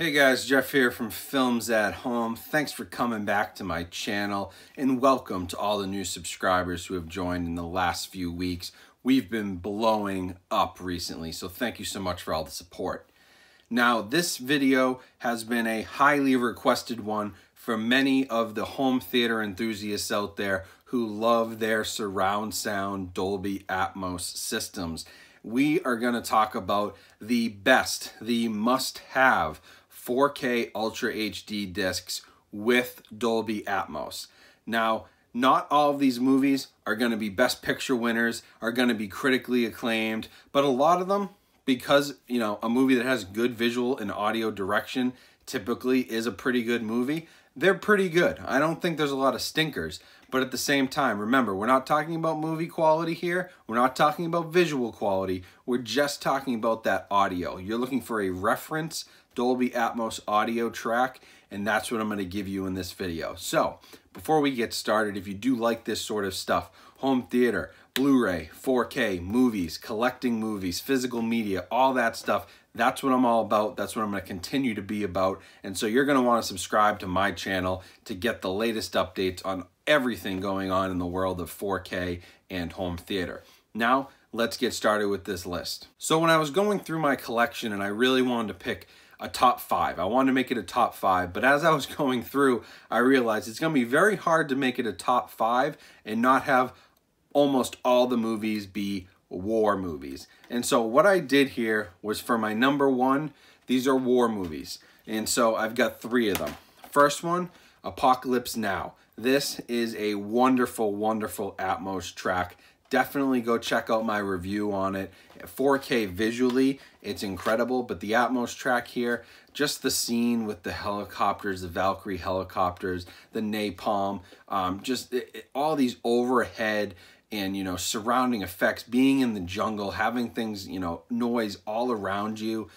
Hey guys, Jeff here from Films at Home. Thanks for coming back to my channel and welcome to all the new subscribers who have joined in the last few weeks. We've been blowing up recently, so thank you so much for all the support. Now, this video has been a highly requested one for many of the home theater enthusiasts out there who love their surround sound Dolby Atmos systems. We are going to talk about the best, the must-have 4K Ultra HD discs with Dolby Atmos. Now, not all of these movies are going to be best picture winners, are going to be critically acclaimed, but a lot of them because, you know, a movie that has good visual and audio direction typically is a pretty good movie. They're pretty good. I don't think there's a lot of stinkers, but at the same time, remember, we're not talking about movie quality here. We're not talking about visual quality. We're just talking about that audio. You're looking for a reference Dolby Atmos audio track, and that's what I'm gonna give you in this video. So, before we get started, if you do like this sort of stuff, home theater, Blu-ray, 4K, movies, collecting movies, physical media, all that stuff, that's what I'm all about. That's what I'm gonna continue to be about. And so you're gonna to want to subscribe to my channel to get the latest updates on everything going on in the world of 4K and home theater. Now, let's get started with this list. So when I was going through my collection and I really wanted to pick a top five. I wanted to make it a top five, but as I was going through, I realized it's going to be very hard to make it a top five and not have almost all the movies be war movies. And so what I did here was for my number one, these are war movies. And so I've got three of them. First one, Apocalypse Now. This is a wonderful, wonderful Atmos track definitely go check out my review on it. 4K visually, it's incredible, but the Atmos track here, just the scene with the helicopters, the Valkyrie helicopters, the napalm, um, just it, it, all these overhead and you know surrounding effects being in the jungle having things you know noise all around you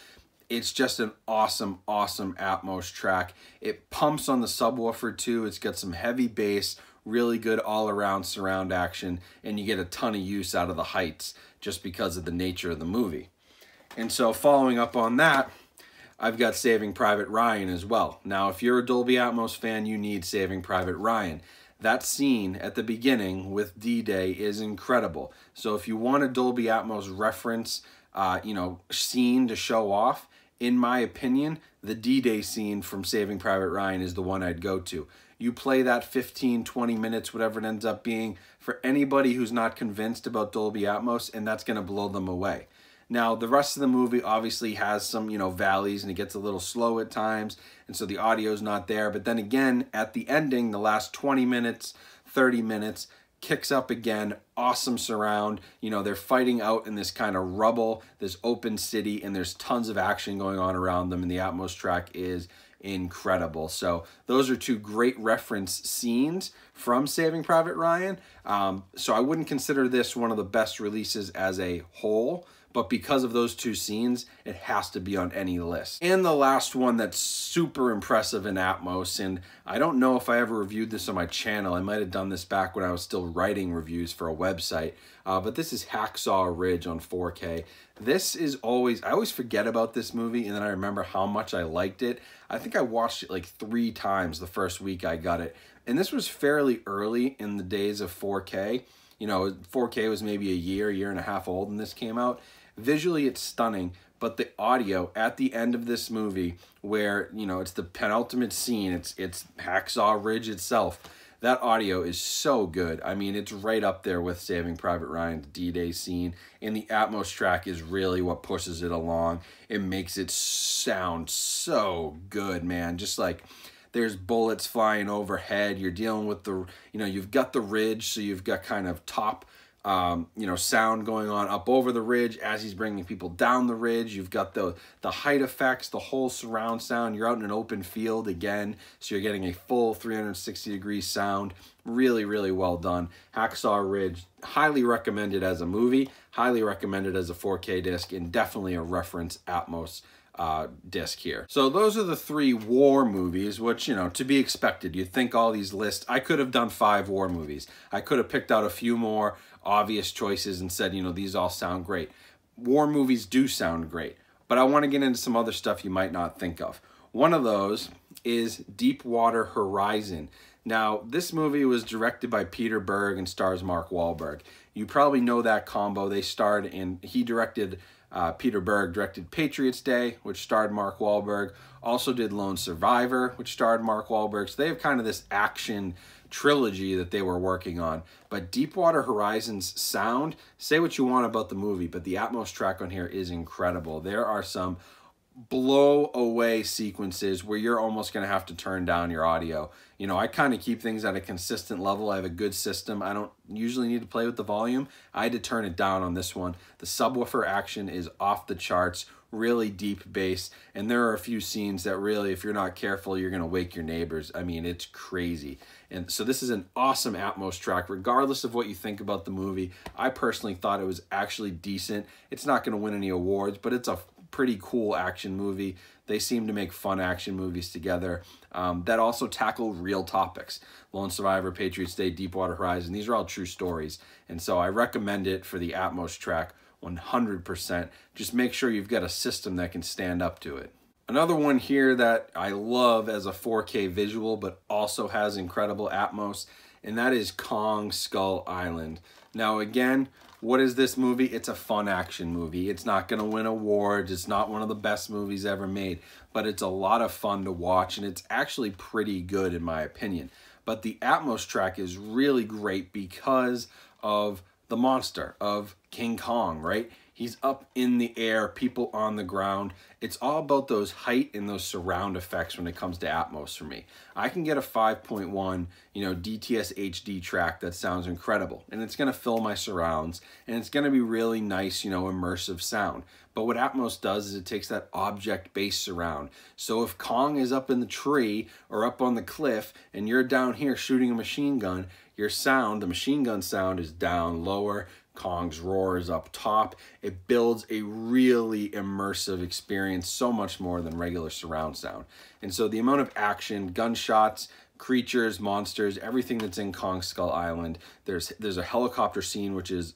it's just an awesome awesome atmos track it pumps on the subwoofer too it's got some heavy bass really good all around surround action, and you get a ton of use out of the heights just because of the nature of the movie. And so, following up on that, I've got Saving Private Ryan as well. Now, if you're a Dolby Atmos fan, you need Saving Private Ryan. That scene at the beginning with D-Day is incredible. So if you want a Dolby Atmos reference, uh, you know, scene to show off, in my opinion, the D-Day scene from Saving Private Ryan is the one I'd go to. You play that 15, 20 minutes, whatever it ends up being, for anybody who's not convinced about Dolby Atmos, and that's going to blow them away. Now, the rest of the movie obviously has some, you know, valleys and it gets a little slow at times, and so the audio's not there. But then again, at the ending, the last 20 minutes, 30 minutes, kicks up again, awesome surround. You know, they're fighting out in this kind of rubble, this open city, and there's tons of action going on around them, and the Atmos track is incredible. So those are two great reference scenes from Saving Private Ryan. Um, so I wouldn't consider this one of the best releases as a whole, but because of those two scenes, it has to be on any list. And the last one that's super impressive in Atmos, and I don't know if I ever reviewed this on my channel. I might have done this back when I was still writing reviews for a website, uh, but this is Hacksaw Ridge on 4K. This is always, I always forget about this movie, and then I remember how much I liked it. I think I watched it like three times the first week I got it. And this was fairly early in the days of 4K. You know, 4K was maybe a year, year and a half old when this came out Visually, it's stunning, but the audio at the end of this movie, where you know it's the penultimate scene, it's it's Hacksaw Ridge itself. That audio is so good. I mean, it's right up there with Saving Private Ryan's D-Day scene, and the Atmos track is really what pushes it along. It makes it sound so good, man. Just like there's bullets flying overhead. You're dealing with the, you know, you've got the ridge, so you've got kind of top um, you know, sound going on up over the ridge as he's bringing people down the ridge. You've got the, the height effects, the whole surround sound. You're out in an open field again, so you're getting a full 360 degree sound. Really, really well done. Hacksaw Ridge, highly recommended as a movie, highly recommended as a 4K disc, and definitely a reference Atmos uh, disc here. So those are the three war movies, which, you know, to be expected. You'd think all these lists, I could have done five war movies. I could have picked out a few more obvious choices and said, you know, these all sound great. War movies do sound great, but I want to get into some other stuff you might not think of. One of those is Deepwater Horizon. Now, this movie was directed by Peter Berg and stars Mark Wahlberg. You probably know that combo. They starred in. he directed uh, Peter Berg directed Patriots Day, which starred Mark Wahlberg. Also did Lone Survivor, which starred Mark Wahlberg. So they have kind of this action trilogy that they were working on. But Deepwater Horizon's sound, say what you want about the movie, but the Atmos track on here is incredible. There are some blow away sequences where you're almost going to have to turn down your audio. You know, I kind of keep things at a consistent level. I have a good system. I don't usually need to play with the volume. I had to turn it down on this one. The subwoofer action is off the charts, really deep bass, and there are a few scenes that really, if you're not careful, you're going to wake your neighbors. I mean, it's crazy. And so this is an awesome Atmos track, regardless of what you think about the movie. I personally thought it was actually decent. It's not going to win any awards, but it's a pretty cool action movie. They seem to make fun action movies together um, that also tackle real topics. Lone Survivor, Patriots Day, Deepwater Horizon, these are all true stories. And so I recommend it for the Atmos track 100%. Just make sure you've got a system that can stand up to it. Another one here that I love as a 4K visual, but also has incredible Atmos and that is Kong Skull Island. Now, again, what is this movie? It's a fun action movie. It's not going to win awards. It's not one of the best movies ever made, but it's a lot of fun to watch, and it's actually pretty good, in my opinion. But the Atmos track is really great because of the monster, of King Kong, right? He's up in the air, people on the ground. It's all about those height and those surround effects when it comes to Atmos for me. I can get a 5.1, you know, DTS HD track that sounds incredible and it's gonna fill my surrounds and it's gonna be really nice, you know, immersive sound. But what Atmos does is it takes that object-based surround. So if Kong is up in the tree or up on the cliff and you're down here shooting a machine gun, your sound, the machine gun sound is down lower. Kong's roar is up top. It builds a really immersive experience, so much more than regular surround sound. And so the amount of action, gunshots, creatures, monsters, everything that's in Kong Skull Island. There's there's a helicopter scene which is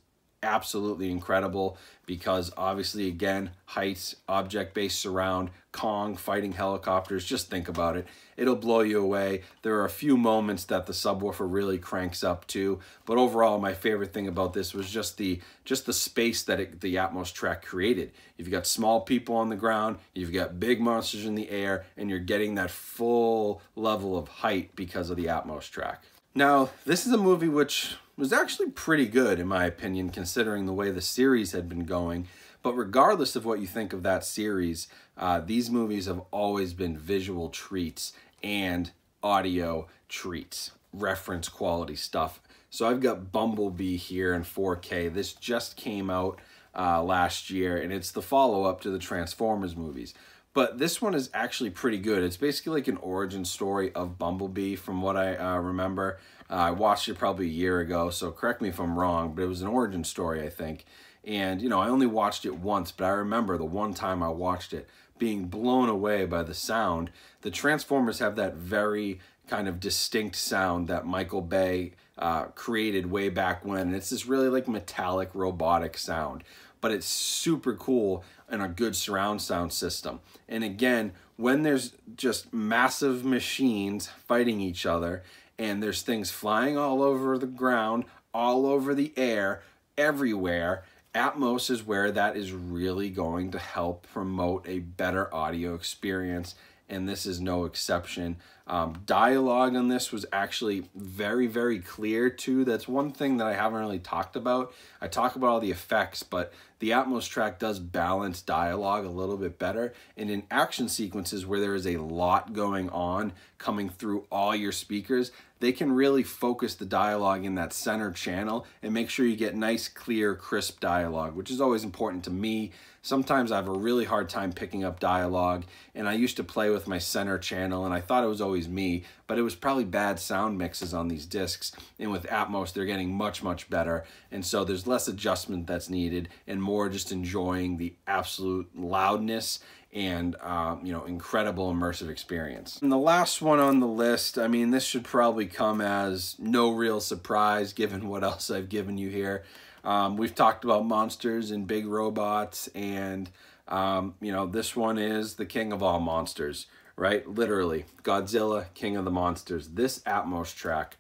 absolutely incredible because obviously, again, heights, object-based surround, Kong fighting helicopters, just think about it. It'll blow you away. There are a few moments that the subwoofer really cranks up to, but overall, my favorite thing about this was just the just the space that it, the Atmos track created. You've got small people on the ground, you've got big monsters in the air, and you're getting that full level of height because of the Atmos track. Now, this is a movie which was actually pretty good, in my opinion, considering the way the series had been going. But regardless of what you think of that series, uh, these movies have always been visual treats and audio treats, reference quality stuff. So I've got Bumblebee here in 4K. This just came out uh, last year, and it's the follow up to the Transformers movies. But this one is actually pretty good. It's basically like an origin story of Bumblebee, from what I uh, remember. Uh, I watched it probably a year ago, so correct me if I'm wrong, but it was an origin story, I think. And, you know, I only watched it once, but I remember the one time I watched it being blown away by the sound. The Transformers have that very kind of distinct sound that Michael Bay uh, created way back when. And it's this really like metallic robotic sound, but it's super cool and a good surround sound system. And again, when there's just massive machines fighting each other and there's things flying all over the ground, all over the air, everywhere. Atmos is where that is really going to help promote a better audio experience, and this is no exception. Um, dialogue on this was actually very, very clear too. That's one thing that I haven't really talked about. I talk about all the effects, but the Atmos track does balance dialogue a little bit better. And in action sequences where there is a lot going on coming through all your speakers, they can really focus the dialogue in that center channel and make sure you get nice, clear, crisp dialogue, which is always important to me. Sometimes I have a really hard time picking up dialogue, and I used to play with my center channel, and I thought it was always always me, but it was probably bad sound mixes on these discs. And with Atmos, they're getting much, much better. And so there's less adjustment that's needed and more just enjoying the absolute loudness and um, you know incredible immersive experience and the last one on the list i mean this should probably come as no real surprise given what else i've given you here um, we've talked about monsters and big robots and um, you know this one is the king of all monsters right? Literally, Godzilla, King of the Monsters, this Atmos track,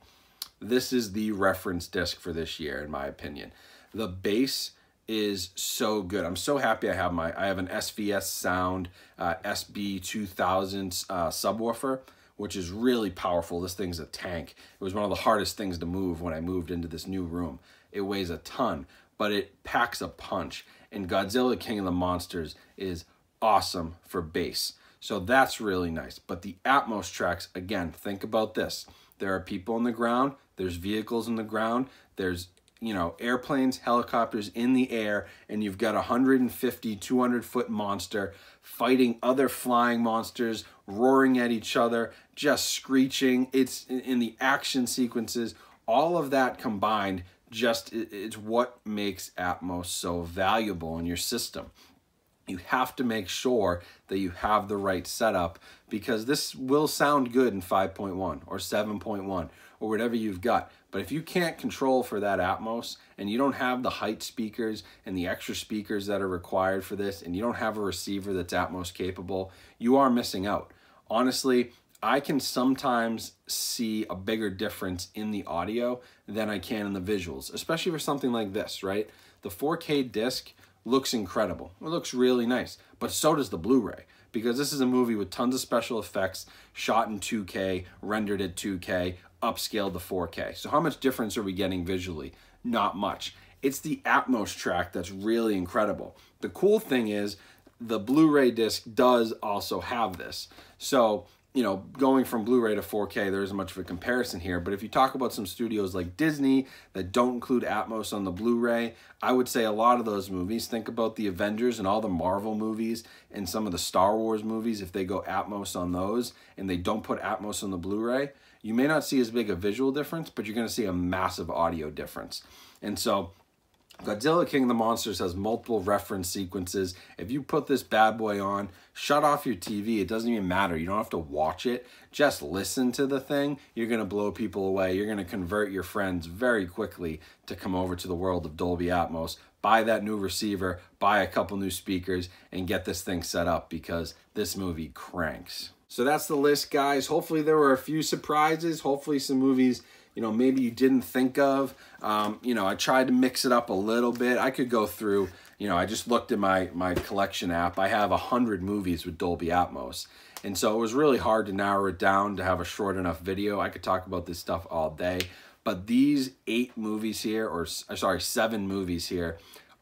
this is the reference disc for this year, in my opinion. The bass is so good. I'm so happy I have my, I have an SVS Sound uh, SB2000 uh, subwoofer, which is really powerful. This thing's a tank. It was one of the hardest things to move when I moved into this new room. It weighs a ton, but it packs a punch. And Godzilla King of the Monsters is awesome for bass. So that's really nice. But the Atmos tracks, again, think about this. There are people on the ground, there's vehicles on the ground, there's you know, airplanes, helicopters in the air, and you've got a 150, 200 foot monster fighting other flying monsters, roaring at each other, just screeching. It's in the action sequences, all of that combined, just it's what makes Atmos so valuable in your system you have to make sure that you have the right setup because this will sound good in 5.1 or 7.1 or whatever you've got. But if you can't control for that Atmos and you don't have the height speakers and the extra speakers that are required for this and you don't have a receiver that's Atmos capable, you are missing out. Honestly, I can sometimes see a bigger difference in the audio than I can in the visuals, especially for something like this, right? The 4K disc looks incredible. It looks really nice, but so does the Blu-ray because this is a movie with tons of special effects, shot in 2K, rendered at 2K, upscaled to 4K. So how much difference are we getting visually? Not much. It's the Atmos track that's really incredible. The cool thing is the Blu-ray disc does also have this. So you know, going from Blu-ray to 4K, there isn't much of a comparison here. But if you talk about some studios like Disney that don't include Atmos on the Blu-ray, I would say a lot of those movies, think about the Avengers and all the Marvel movies and some of the Star Wars movies, if they go Atmos on those and they don't put Atmos on the Blu-ray, you may not see as big a visual difference, but you're going to see a massive audio difference. And so Godzilla King of the Monsters has multiple reference sequences. If you put this bad boy on, shut off your TV. It doesn't even matter. You don't have to watch it. Just listen to the thing. You're going to blow people away. You're going to convert your friends very quickly to come over to the world of Dolby Atmos. Buy that new receiver, buy a couple new speakers, and get this thing set up because this movie cranks. So that's the list, guys. Hopefully there were a few surprises. Hopefully some movies you know, maybe you didn't think of. Um, you know, I tried to mix it up a little bit. I could go through, you know, I just looked at my, my collection app. I have a 100 movies with Dolby Atmos. And so it was really hard to narrow it down to have a short enough video. I could talk about this stuff all day. But these eight movies here, or uh, sorry, seven movies here,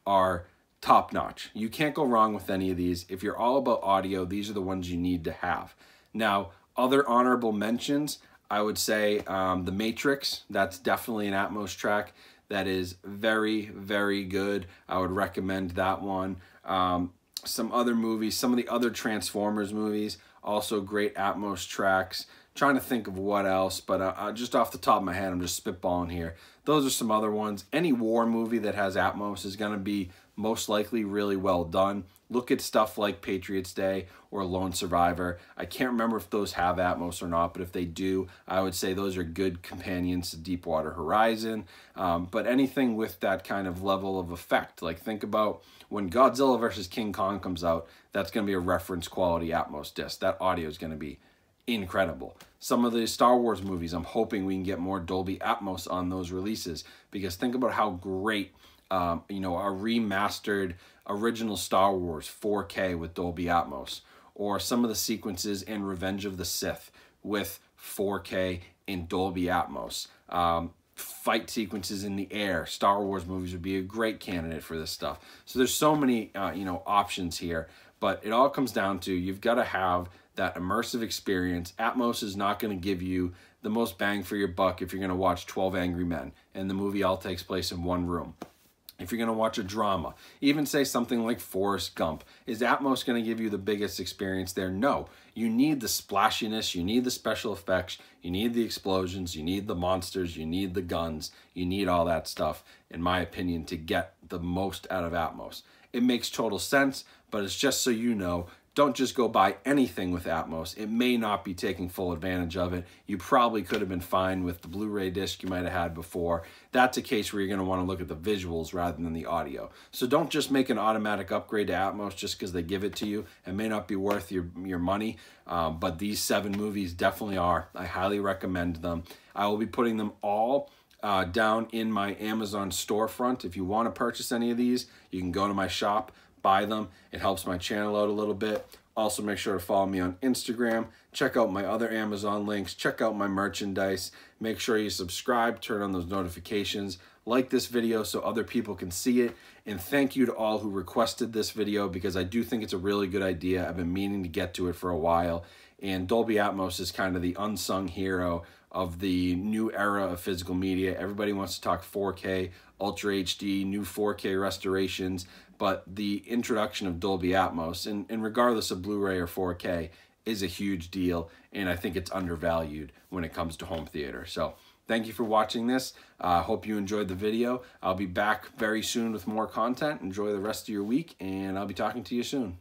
are top notch. You can't go wrong with any of these. If you're all about audio, these are the ones you need to have. Now, other honorable mentions, I would say um, The Matrix, that's definitely an Atmos track that is very, very good. I would recommend that one. Um, some other movies, some of the other Transformers movies, also great Atmos tracks. Trying to think of what else, but uh, uh just off the top of my head, I'm just spitballing here. Those are some other ones. Any war movie that has Atmos is going to be most likely really well done. Look at stuff like Patriots Day or Lone Survivor. I can't remember if those have Atmos or not, but if they do, I would say those are good companions to Deepwater Horizon. Um, but anything with that kind of level of effect, like think about when Godzilla versus King Kong comes out, that's going to be a reference quality Atmos disc. That audio is going to be incredible. Some of the Star Wars movies, I'm hoping we can get more Dolby Atmos on those releases because think about how great um, you know, a remastered original Star Wars 4K with Dolby Atmos, or some of the sequences in Revenge of the Sith with 4K in Dolby Atmos. Um, fight sequences in the air. Star Wars movies would be a great candidate for this stuff. So there's so many, uh, you know, options here, but it all comes down to you've got to have that immersive experience. Atmos is not going to give you the most bang for your buck if you're going to watch 12 Angry Men and the movie all takes place in one room if you're going to watch a drama, even say something like Forrest Gump, is Atmos going to give you the biggest experience there? No. You need the splashiness, you need the special effects, you need the explosions, you need the monsters, you need the guns, you need all that stuff, in my opinion, to get the most out of Atmos. It makes total sense, but it's just so you know, don't just go buy anything with Atmos. It may not be taking full advantage of it. You probably could have been fine with the Blu-ray disc you might have had before. That's a case where you're going to want to look at the visuals rather than the audio. So don't just make an automatic upgrade to Atmos just because they give it to you. It may not be worth your, your money, um, but these seven movies definitely are. I highly recommend them. I will be putting them all uh, down in my Amazon storefront. If you want to purchase any of these, you can go to my shop buy them. It helps my channel out a little bit. Also, make sure to follow me on Instagram. Check out my other Amazon links. Check out my merchandise. Make sure you subscribe, turn on those notifications, like this video so other people can see it. And thank you to all who requested this video because I do think it's a really good idea. I've been meaning to get to it for a while. And Dolby Atmos is kind of the unsung hero of the new era of physical media. Everybody wants to talk 4K, Ultra HD, new 4K restorations but the introduction of Dolby Atmos, and, and regardless of Blu-ray or 4K, is a huge deal, and I think it's undervalued when it comes to home theater. So thank you for watching this. I uh, hope you enjoyed the video. I'll be back very soon with more content. Enjoy the rest of your week, and I'll be talking to you soon.